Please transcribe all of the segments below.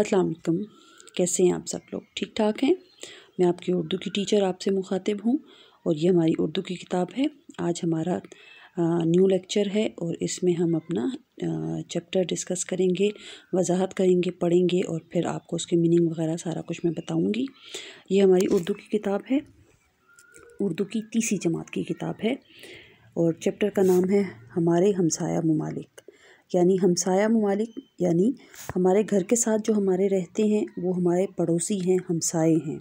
असलकम कैसे हैं आप सब लोग ठीक ठाक हैं मैं आपकी उर्दू की टीचर आपसे मुखातिब हूँ और ये हमारी उर्दू की किताब है आज हमारा न्यू लेक्चर है और इसमें हम अपना चैप्टर डिस्कस करेंगे वजाहत करेंगे पढ़ेंगे और फिर आपको उसके मीनिंग वगैरह सारा कुछ मैं बताऊँगी ये हमारी उर्दू की किताब है उर्दू की तीसरी जमात की किताब है और चैप्टर का नाम है हमारे हमसाया ममालिक यानी हमसाया ममालिक यानी हमारे घर के साथ जो हमारे रहते हैं वो हमारे पड़ोसी हैं हमसाए हैं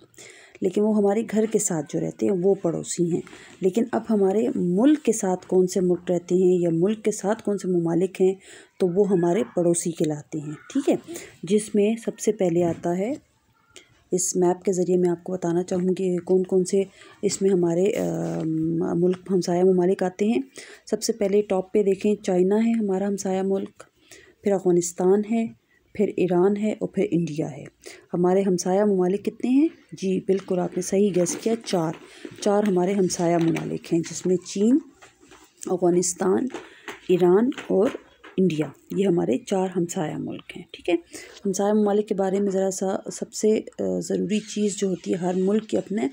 लेकिन वो हमारे घर के साथ जो रहते हैं वो पड़ोसी हैं लेकिन अब हमारे मुल्क के साथ कौन से मुल्क रहते हैं या मुल्क के साथ कौन से ममालिक हैं तो वो हमारे पड़ोसी कहलाते हैं ठीक है जिसमें सबसे पहले आता है इस मैप के ज़रिए मैं आपको बताना चाहूँगी कौन कौन से इसमें हमारे आ, मुल्क हमसाया ममालिक आते हैं सबसे पहले टॉप पे देखें चाइना है हमारा हमसाया मुल्क फिर अफ़गानिस्तान है फिर ईरान है और फिर इंडिया है हमारे हमसाया ममालिक कितने हैं जी बिल्कुल आपने सही गैस किया चार चार हमारे हमसाया ममालिक हैं जिसमें चीन अफ़गानिस्तान ईरान और इंडिया ये हमारे चार हमसाया मुल्क हैं ठीक है हमसाया ममालिक के बारे में ज़रा सा सबसे ज़रूरी चीज़ जो होती है हर मुल्क के अपने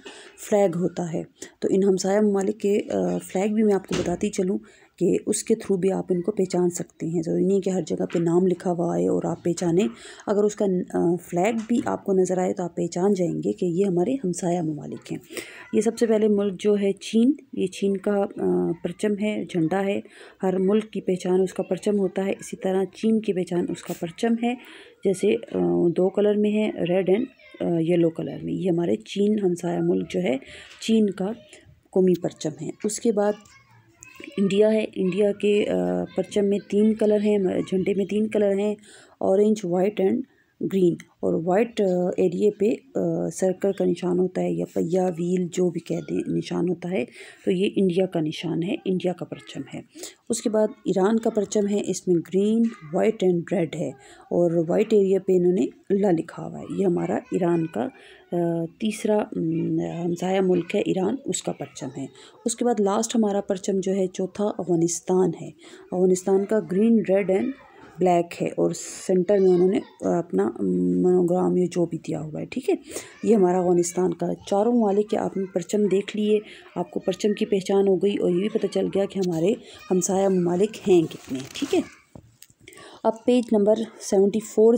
फ्लैग होता है तो इन हमसाया ममालिक के फ़्लैग भी मैं आपको बताती चलूँ कि उसके थ्रू भी आप इनको पहचान सकते हैं ज़रूरी नहीं कि हर जगह पे नाम लिखा हुआ है और आप पहचानें अगर उसका फ्लैग भी आपको नज़र आए तो आप पहचान जाएंगे कि ये हमारे हमसाया ममालिक हैं ये सबसे पहले मुल्क जो है चीन ये चीन का परचम है झंडा है हर मुल्क की पहचान उसका परचम होता है इसी तरह चीन की पहचान उसका परचम है जैसे दो कलर में है रेड एंड येलो कलर में ये हमारे चीन हमसाया मुल्क जो है चीन का कौमी परचम है उसके बाद इंडिया है इंडिया के परचम में तीन कलर हैं झंडे में तीन कलर हैं ऑरेंज वाइट एंड ग्रीन और वाइट एरिए पे सर्कल का निशान होता है या पहिया व्हील जो भी कह दें निशान होता है तो ये इंडिया का निशान है इंडिया का परचम है उसके बाद ईरान का परचम है इसमें ग्रीन वाइट एंड रेड है और वाइट एरिया पे इन्होंने अल्लाह लिखा हुआ है ये हमारा ईरान का तीसरा हमसाया मुल्क है ईरान उसका परचम है उसके बाद लास्ट हमारा परचम जो है चौथा अफ़गानिस्तान है अफ़गानिस्तान का ग्रीन रेड एंड ब्लैक है और सेंटर में उन्होंने अपना मनोग्राम ये जो भी दिया हुआ है ठीक है ये हमारा अफगानिस्तान का चारों ममालिक के आपने परचम देख लिए आपको परचम की पहचान हो गई और ये भी पता चल गया कि हमारे हमसाया ममालिक हैं कितने ठीक है अब पेज नंबर सेवेंटी फोर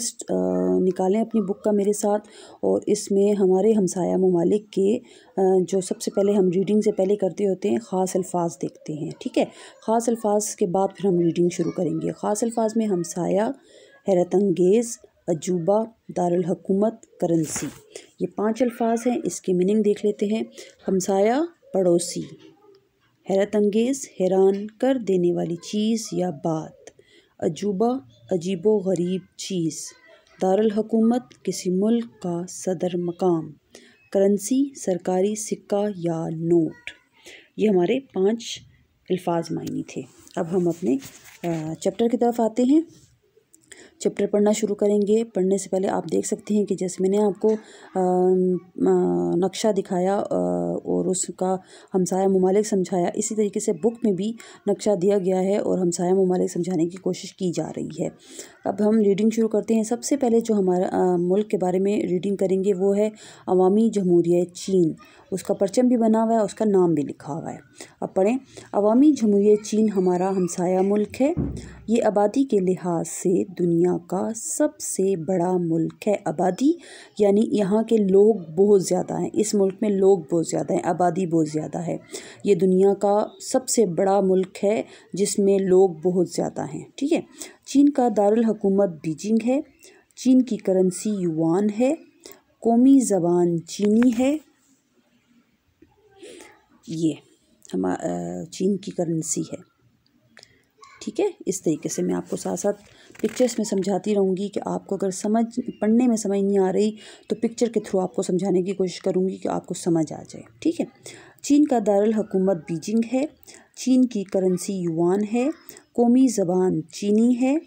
निकालें अपनी बुक का मेरे साथ और इसमें हमारे हमसाया ममालिक के जो सबसे पहले हम रीडिंग से पहले करते होते हैं ख़ास अल्फाज देखते हैं ठीक है ख़ास अल्फाज के बाद फिर हम रीडिंग शुरू करेंगे ख़ास अल्फाज में हमसाया हैरत अंगेज़ अजूबा दारकूमत करेंसी ये पाँच अल्फाज हैं इसकी मीनिंग देख लेते हैं हमसाया पड़ोसी हैरत अंगेज़ हैरान कर देने वाली चीज़ या बात अजूबा अजीबो गरीब चीज़ दारकूमत किसी मुल्क का सदर मकाम करंसी सरकारी सिक्का या नोट ये हमारे पांच अल्फाज मायने थे अब हम अपने चैप्टर की तरफ आते हैं चैप्टर पढ़ना शुरू करेंगे पढ़ने से पहले आप देख सकते हैं कि जैसे मैंने आपको नक्शा दिखाया और उसका हमसाया ममालिक समझाया इसी तरीके से बुक में भी नक्शा दिया गया है और हमसाया ममालिक समझाने की कोशिश की जा रही है अब हम रीडिंग शुरू करते हैं सबसे पहले जो हमारा मुल्क के बारे में रीडिंग करेंगे वो है अवामी जमहूरिया चीन उसका परचम भी बना हुआ है उसका नाम भी लिखा हुआ है अब पढ़ें अवामी जमहूरिया चीन हमारा हमसाया मुल्क है ये आबादी के लिहाज से दुनिया का सबसे बड़ा मुल्क है आबादी यानी यहाँ के लोग बहुत ज़्यादा हैं इस मुल्क में लोग बहुत ज़्यादा हैं आबादी बहुत ज़्यादा है ये दुनिया का सबसे बड़ा मुल्क है जिसमें लोग बहुत ज़्यादा हैं ठीक है चीन का दारुल हकूमत बीजिंग है चीन की करेंसी युआन है कौमी ज़बान चीनी है ये हम चीन की करेंसी है ठीक है इस तरीके से मैं आपको साथ साथ पिक्चर्स में समझाती रहूँगी कि आपको अगर समझ पढ़ने में समझ नहीं आ रही तो पिक्चर के थ्रू आपको समझाने की कोशिश करूँगी कि आपको समझ आ जाए ठीक है चीन का दारुल हकूमत बीजिंग है चीन की करेंसी युआन है कौमी ज़बान चीनी है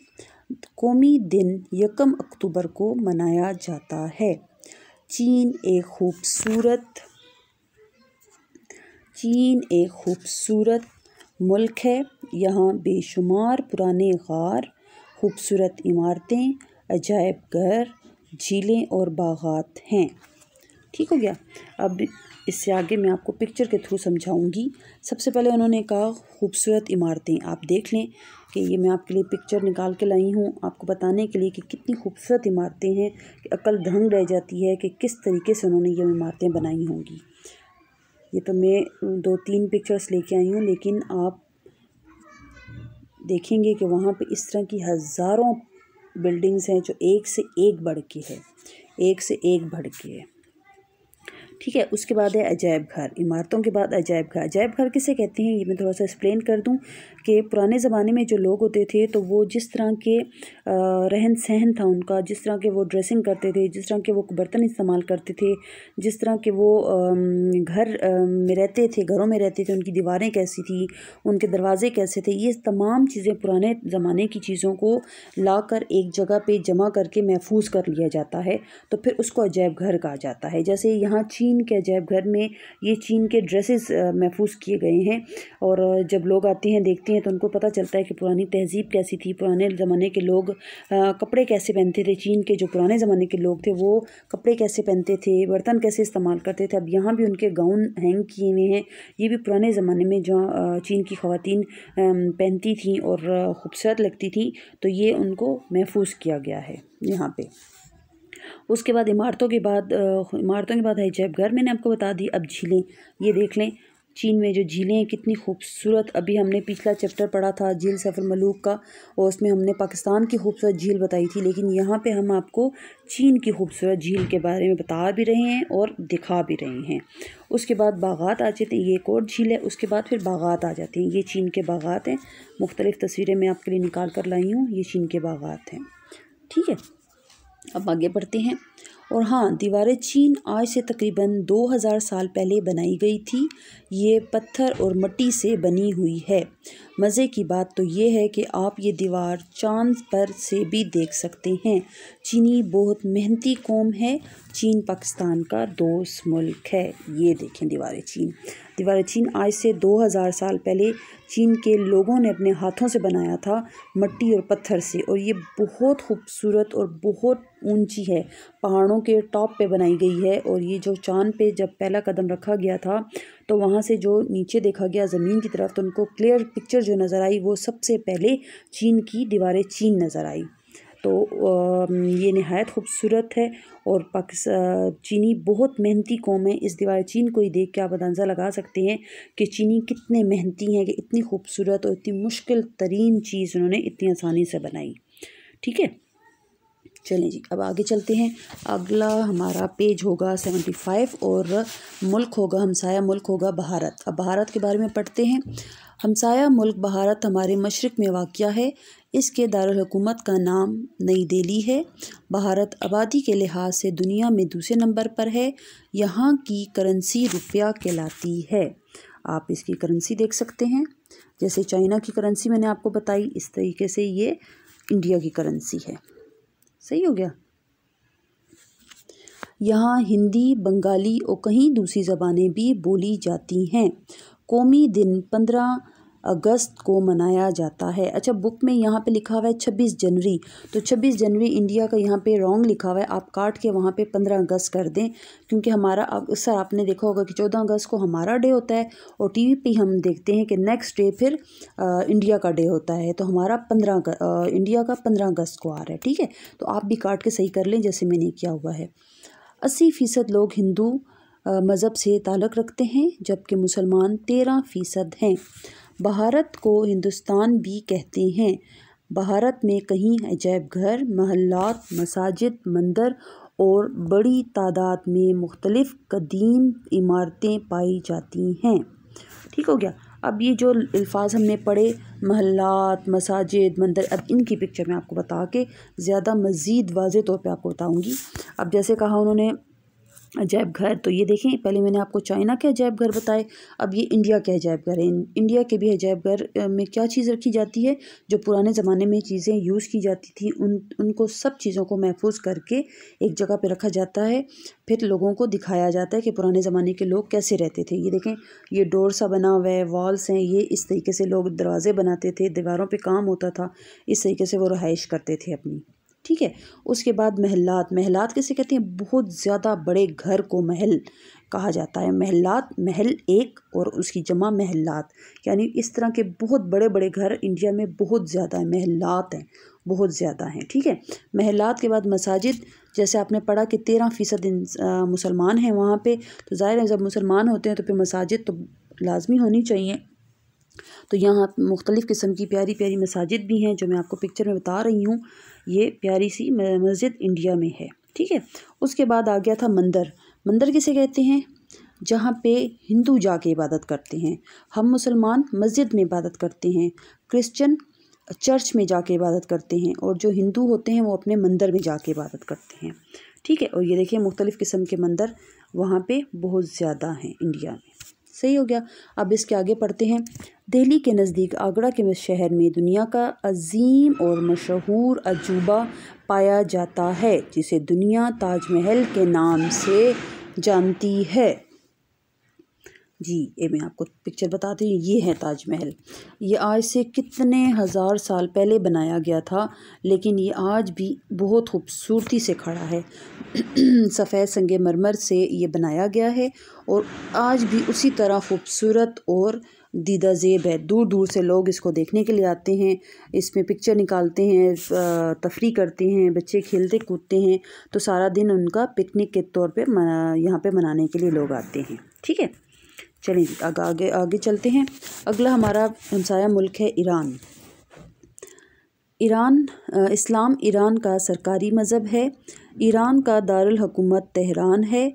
कौमी दिन यकम अक्टूबर को मनाया जाता है चीन एक खूबसूरत चीन एक खूबसूरत मुल्क है यहाँ बेशुमार पुराने गार खूबसूरत इमारतें अजायब घर झीलें और बागात हैं ठीक हो गया अब इससे आगे मैं आपको पिक्चर के थ्रू समझाऊंगी सबसे पहले उन्होंने कहा खूबसूरत इमारतें आप देख लें कि ये मैं आपके लिए पिक्चर निकाल के लाई हूँ आपको बताने के लिए कि कितनी खूबसूरत इमारतें हैं कि अकल धंग रह जाती है कि किस तरीके से उन्होंने ये इमारतें बनाई होंगी ये तो मैं दो तीन पिक्चर्स लेके आई हूँ लेकिन आप देखेंगे कि वहाँ पर इस तरह की हज़ारों बिल्डिंग्स हैं जो एक से एक बढ़ के है एक से एक बढ़ के है ठीक है उसके बाद है अजायब घर इमारतों के बाद अजायब घर अजायब घर किसे कहते हैं ये मैं थोड़ा सा एक्सप्लेन कर दूँ कि पुराने ज़माने में जो लोग होते थे तो वो जिस तरह के रहन सहन था उनका जिस तरह के वो ड्रेसिंग करते थे जिस तरह के वो बर्तन इस्तेमाल करते थे जिस तरह के वो घर में रहते थे घरों में रहते थे उनकी दीवारें कैसी थी उनके दरवाज़े कैसे थे ये तमाम चीज़ें पुराने ज़माने की चीज़ों को ला कर एक जगह पर जमा करके महफूज कर लिया जाता है तो फिर उसको अजैब घर कहा जाता है जैसे यहाँ चीन के अजैब घर में ये चीन के ड्रेसेस महफूज किए गए हैं और जब लोग आते हैं देखते हैं हैं तो उनको पता चलता है कि पुरानी तहजीब कैसी थी पुराने ज़माने के लोग आ, कपड़े कैसे पहनते थे चीन के जो पुराने ज़माने के लोग थे वो कपड़े कैसे पहनते थे बर्तन कैसे इस्तेमाल करते थे अब यहाँ भी उनके गाउन हैंग किए हुए हैं ये भी पुराने ज़माने में जहाँ चीन की खातन पहनती थी और खूबसूरत लगती थी तो ये उनको महफूज किया गया है यहाँ पे उसके बाद इमारतों के बाद इमारतों के बाद है जैब घर मैंने आपको बता दी अब झीलें ये देख लें चीन में जो झीलें हैं कितनी खूबसूरत अभी हमने पिछला चैप्टर पढ़ा था झील सफ़र मलूक का और उसमें हमने पाकिस्तान की खूबसूरत झील बताई थी लेकिन यहाँ पे हम आपको चीन की खूबसूरत झील के बारे में बता भी रहे हैं और दिखा भी रहे हैं उसके बाद बागात आ जाते हैं ये एक और झील है उसके बाद फिर बागात आ जाते हैं ये चीन के बागात हैं मुख्तलिफ़ तस्वीरें मैं आपके लिए निकाल कर लाई हूँ ये चीन के बागात हैं ठीक है अब आगे बढ़ते हैं और हाँ दीवार चीन आज से तकरीबन 2000 साल पहले बनाई गई थी ये पत्थर और मट्टी से बनी हुई है मज़े की बात तो ये है कि आप ये दीवार चांद पर से भी देख सकते हैं चीनी बहुत मेहनती कौम है चीन पाकिस्तान का दोस्त मुल्क है ये देखें दीवार चीन दीवार चीन आज से 2000 साल पहले चीन के लोगों ने अपने हाथों से बनाया था मट्टी और पत्थर से और ये बहुत खूबसूरत और बहुत ऊंची है पहाड़ों के टॉप पे बनाई गई है और ये जो चांद पे जब पहला कदम रखा गया था तो वहाँ से जो नीचे देखा गया ज़मीन की तरफ तो उनको क्लियर पिक्चर जो नज़र आई वो सबसे पहले चीन की दीवार चीन नज़र आई तो ये नहायत खूबसूरत है और पाकिस्तान चीनी बहुत मेहनती कौम है इस दीवार चीन को ही देख के आप अंदाज़ा लगा सकते हैं कि चीनी कितने मेहनती हैं कि इतनी खूबसूरत और इतनी मुश्किल तरीन चीज़ उन्होंने इतनी आसानी से बनाई ठीक है चलें जी अब आगे चलते हैं अगला हमारा पेज होगा सेवेंटी फाइव और मुल्क होगा हमसाया मुल्क होगा भारत अब भारत के बारे में पढ़ते हैं हमसाया मुल्क भारत हमारे मशरक़ में वाक़ है इसके दारकूमत का नाम नई दिल्ली है भारत आबादी के लिहाज से दुनिया में दूसरे नंबर पर है यहाँ की करेंसी रुपया कहलाती है आप इसकी करेंसी देख सकते हैं जैसे चाइना की करेंसी मैंने आपको बताई इस तरीके से ये इंडिया की करेंसी है सही हो गया यहाँ हिंदी बंगाली और कहीं दूसरी ज़बानें भी बोली जाती हैं कौमी दिन पंद्रह अगस्त को मनाया जाता है अच्छा बुक में यहाँ पे लिखा हुआ है छब्बीस जनवरी तो छब्बीस जनवरी इंडिया का यहाँ पे रॉन्ग लिखा हुआ है आप काट के वहाँ पे पंद्रह अगस्त कर दें क्योंकि हमारा अब अक्सर आपने देखा होगा कि चौदह अगस्त को हमारा डे होता है और टी वी पर हम देखते हैं कि नेक्स्ट डे फिर आ, इंडिया का डे होता है तो हमारा पंद्रह इंडिया का पंद्रह अगस्त को आ रहा है ठीक है तो आप भी काट के सही कर लें जैसे मैंने किया हुआ है अस्सी फ़ीसद लोग हिंदू मज़हब से ताल्लक़ रखते हैं जबकि मुसलमान तेरह फ़ीसद हैं भारत को हिंदुस्तान भी कहते हैं भारत में कहीं अजैब घर महल्लात मसाजिद मंदिर और बड़ी तादाद में मुख्तलिफ़ कदीम इमारतें पाई जाती हैं ठीक हो गया अब ये जो अल्फाज हमने पढ़े महल्लात मसाजिद मंदिर अब इनकी पिक्चर में आपको बता के ज़्यादा मज़ीद वाज तौर पर आपको बताऊँगी अब जैसे कहा उन्होंने अजैब घर तो ये देखें पहले मैंने आपको चाइना के अजैब घर बताए अब ये इंडिया के अजैब घर है इंडिया के भी अजैब घर में क्या चीज़ रखी जाती है जो पुराने ज़माने में चीज़ें यूज़ की जाती थी उन उनको सब चीज़ों को महफूज करके एक जगह पे रखा जाता है फिर लोगों को दिखाया जाता है कि पुराने ज़माने के लोग कैसे रहते थे ये देखें ये डोर सा बना हुआ है वॉल्स हैं ये इस तरीके से लोग दरवाज़े बनाते थे दीवारों पर काम होता था इस तरीके से वो रहाइश करते थे अपनी ठीक है उसके बाद महलात महलात किसे कहते हैं बहुत ज़्यादा बड़े घर को महल कहा जाता है महलात महल एक और उसकी जमा महलात यानी इस तरह के बहुत बड़े बड़े घर इंडिया में बहुत ज़्यादा है महलात हैं बहुत ज़्यादा हैं ठीक है महलात के बाद मसाजिद जैसे आपने पढ़ा कि तेरह फ़ीसद मुसलमान हैं वहाँ पर तो ज़ाहिर है जब मुसलमान होते हैं तो फिर मसाजिद तो लाजमी होनी चाहिए तो यहाँ मुख्तलिफ़ किस्म की प्यारी प्यारी मसाजिद भी हैं जो मैं आपको पिक्चर में बता रही हूँ ये प्यारी सी मस्जिद इंडिया में है ठीक है उसके बाद आ गया था मंदिर मंदिर किसे कहते हैं जहाँ पे हिंदू जाके इबादत करते हैं हम मुसलमान मस्जिद में इबादत करते हैं क्रिश्चियन चर्च में जाके इबादत करते हैं और जो हिंदू होते हैं वो अपने मंदिर में जाके इबादत करते हैं ठीक है और ये देखिए मुख्तलिफ़ किस्म के मंदिर वहाँ पे बहुत ज़्यादा हैं इंडिया में सही हो गया अब इसके आगे पढ़ते हैं दिल्ली के नज़दीक आगरा के शहर में दुनिया का अजीम और मशहूर अजूबा पाया जाता है जिसे दुनिया ताजमहल के नाम से जानती है जी ये मैं आपको पिक्चर बताती हूँ ये है ताजमहल ये आज से कितने हज़ार साल पहले बनाया गया था लेकिन ये आज भी बहुत खूबसूरती से खड़ा है सफ़ेद संग मरमर से ये बनाया गया है और आज भी उसी तरह खूबसूरत और दीदा ज़ेब है दूर दूर से लोग इसको देखने के लिए आते हैं इसमें पिक्चर निकालते हैं तफरी करते हैं बच्चे खेलते कूदते हैं तो सारा दिन उनका पिकनिक के तौर पे यहाँ पर मनाने के लिए लोग आते हैं ठीक है चलिए आग, आगे आगे चलते हैं अगला हमारा हमसाया मुल्क है ईरान ईरान इस्लाम ईरान का सरकारी मज़हब है ईरान का दारुल हकूमत तेहरान है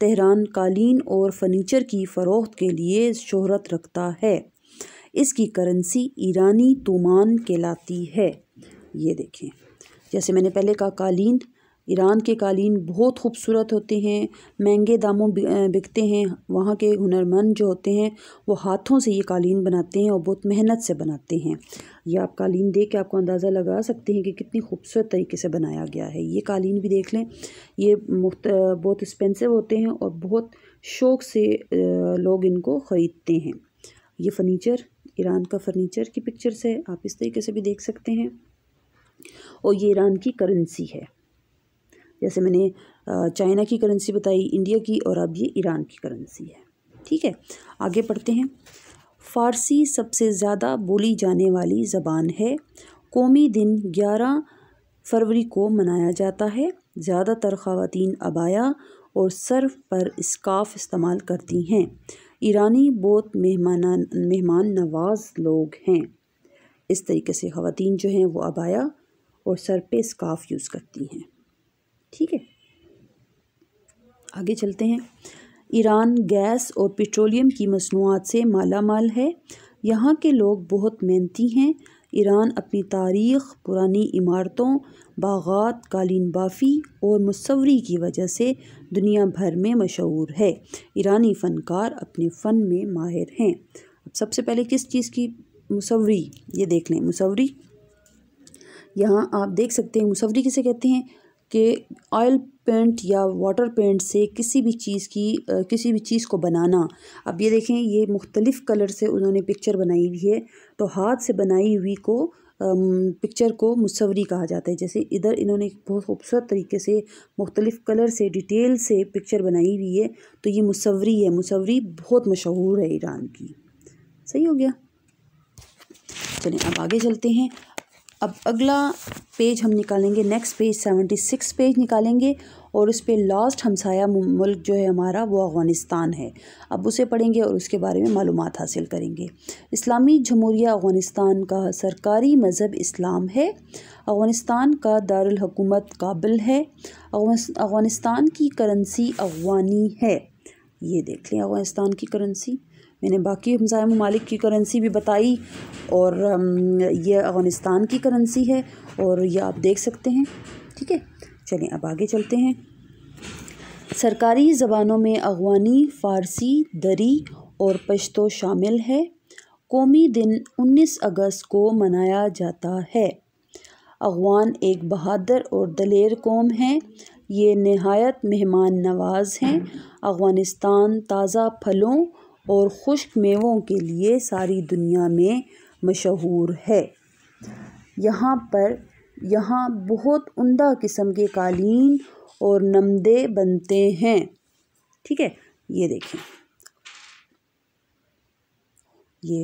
तेहरान कालीन और फर्नीचर की फ़रोख्त के लिए शहरत रखता है इसकी करेंसी ईरानी तुमान कहलाती है ये देखें जैसे मैंने पहले कहा कालीन ईरान के क़ालीन बहुत खूबसूरत होते हैं महंगे दामों बिकते हैं वहाँ के हुनरमंद जो होते हैं वो हाथों से ये क़ालीन बनाते हैं और बहुत मेहनत से बनाते हैं ये आप क़ालीन देख के आपको अंदाज़ा लगा सकते हैं कि कितनी खूबसूरत तरीके से बनाया गया है ये क़ालीन भी देख लें ये मुफ्त बहुत एक्सपेंसिव होते हैं और बहुत शौक़ से लोग इनको ख़रीदते हैं ये फ़र्नीचर ईरान का फ़र्नीचर की पिक्चर्स है आप इस तरीके से भी देख सकते हैं और ये ईरान की करेंसी है जैसे मैंने चाइना की करेंसी बताई इंडिया की और अब ये ईरान की करेंसी है ठीक है आगे पढ़ते हैं फ़ारसी सबसे ज़्यादा बोली जाने वाली ज़बान है कौमी दिन ग्यारह फरवरी को मनाया जाता है ज़्यादातर ख़वातीन अबाया और सर्फ पर स्काफ इस्तेमाल करती हैं ईरानी बहुत मेहमान मेहमान नवाज लोग हैं इस तरीके से ख़वातीन जो हैं वो अबाया और सर पे स्काफ यूज़ करती हैं ठीक है आगे चलते हैं ईरान गैस और पेट्रोलियम की मसनूआत से माला माल है यहाँ के लोग बहुत मेहनती हैं ईरान अपनी तारीख पुरानी इमारतों बागात कालीन बाफ़ी और मसवरी की वजह से दुनिया भर में मशहूर है ईरानी फ़नकार अपने फ़न में माहिर हैं अब सबसे पहले किस चीज़ की मसवरी ये देख लें मसवरी यहाँ आप देख सकते हैं मसवरी किसे कहते हैं कि ऑयल पेंट या वाटर पेंट से किसी भी चीज़ की किसी भी चीज़ को बनाना अब ये देखें ये मुख्तलिफ़ कलर से उन्होंने पिक्चर बनाई हुई है तो हाथ से बनाई हुई को पिक्चर को मुसवरी कहा जाता है जैसे इधर इन्होंने बहुत खूबसूरत तरीके से मुख्तलिफ़ कलर से डिटेल से पिक्चर बनाई हुई है तो ये मुसवरी है मुसवरी बहुत मशहूर है ईरान की सही हो गया चलें अब आगे चलते हैं अब अगला पेज हम निकालेंगे next page seventy six page निकालेंगे और उस पर लास्ट हमसाया मुल्क जो है हमारा वो अफ़गानिस्तान है अब उसे पढ़ेंगे और उसके बारे में मालूम हासिल करेंगे इस्लामी जमहूरिया अफ़गानिस्तान का सरकारी मज़हब इस्लाम है अफ़गानिस्तान का दारकूमत काबिल है अफ़गानिस्तान की करेंसी अफ़गानी है ये देख लें अफ़गानिस्तान की करेंसी मैंने बाकी हमसाय ममालिक की करेंसी भी बताई और ये अफ़गानिस्तान की करेंसी है और ये आप देख सकते हैं ठीक है चलें अब आगे चलते हैं सरकारी ज़बानों में अफ़गानी फ़ारसी दरी और पश्तो शामिल है कौमी दिन 19 अगस्त को मनाया जाता है अफगान एक बहादुर और दलेर कौम है ये नहायत मेहमान नवाज हैं अफ़गानिस्तान ताज़ा फलों और खुश्क मेवों के लिए सारी दुनिया में मशहूर है यहाँ पर यहाँ बहुत उमदा किस्म के कालीन और नमदे बनते हैं ठीक है ये देखें ये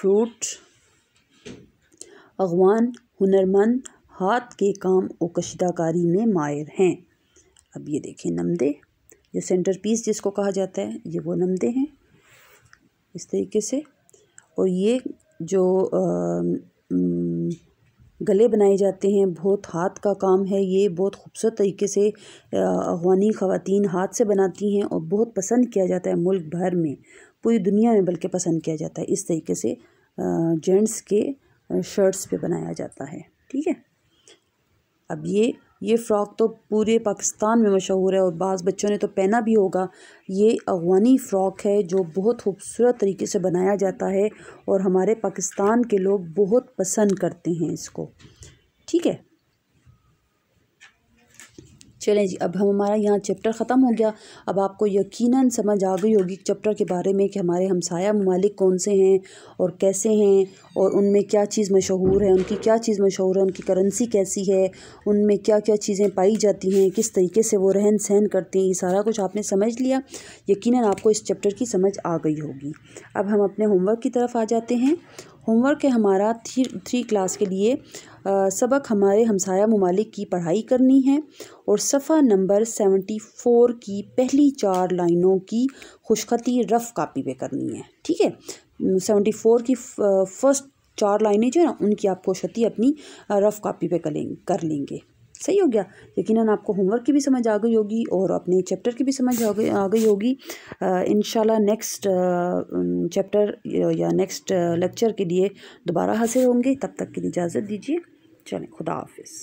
फ्रूट अगवान हुनरमंद हाथ के काम और कशदाकारी में मायर हैं अब ये देखें नमदे जो सेंटर पीस जिसको कहा जाता है ये वो नमदे हैं इस तरीके से और ये जो गले बनाए जाते हैं बहुत हाथ का काम है ये बहुत खूबसूरत तरीके से अफगानी ख़वान हाथ से बनाती हैं और बहुत पसंद किया जाता है मुल्क भर में पूरी दुनिया में बल्कि पसंद किया जाता है इस तरीके से जेंट्स के शर्ट्स पे बनाया जाता है ठीक है अब ये ये फ़्रॉक तो पूरे पाकिस्तान में मशहूर है और बाज़ बच्चों ने तो पहना भी होगा ये अफ़गानी फ़्रॉक है जो बहुत खूबसूरत तरीके से बनाया जाता है और हमारे पाकिस्तान के लोग बहुत पसंद करते हैं इसको ठीक है चलें जी अब हम हमारा यहाँ चैप्टर ख़त्म हो गया अब आपको यकीनन समझ आ गई होगी चैप्टर के बारे में कि हमारे हमसाया ममालिक कौन से हैं और कैसे हैं और उनमें क्या चीज़ मशहूर है उनकी क्या चीज़ मशहूर है उनकी करेंसी कैसी है उनमें क्या क्या चीज़ें पाई जाती हैं किस तरीके से वो रहन सहन करते हैं ये सारा कुछ आपने समझ लिया यकीन आपको इस चैप्टर की समझ आ गई होगी अब हम अपने होमवर्क की तरफ आ जाते हैं होमवर्क है हमारा थ्री थ्री क्लास के लिए सबक हमारे हमसाया ममालिक की पढ़ाई करनी है और सफ़ा नंबर सेवेंटी फ़ोर की पहली चार लाइनों की खुशखती रफ़ कापी पे करनी है ठीक है सेवेंटी फ़ोर की फ़र्स्ट चार लाइनें जो है ना उनकी आप खुशखती अपनी रफ़ कापी पे कर लेंगे सही हो गया यकीनन आपको होमवर्क की भी समझ आ गई होगी और अपने चैप्टर की भी समझ आ गई आ गई होगी इन नेक्स्ट चैप्टर या नेक्स्ट लेक्चर के लिए दोबारा हासिल होंगे तब तक के लिए इजाज़त दीजिए चलें खुदा हाफिज़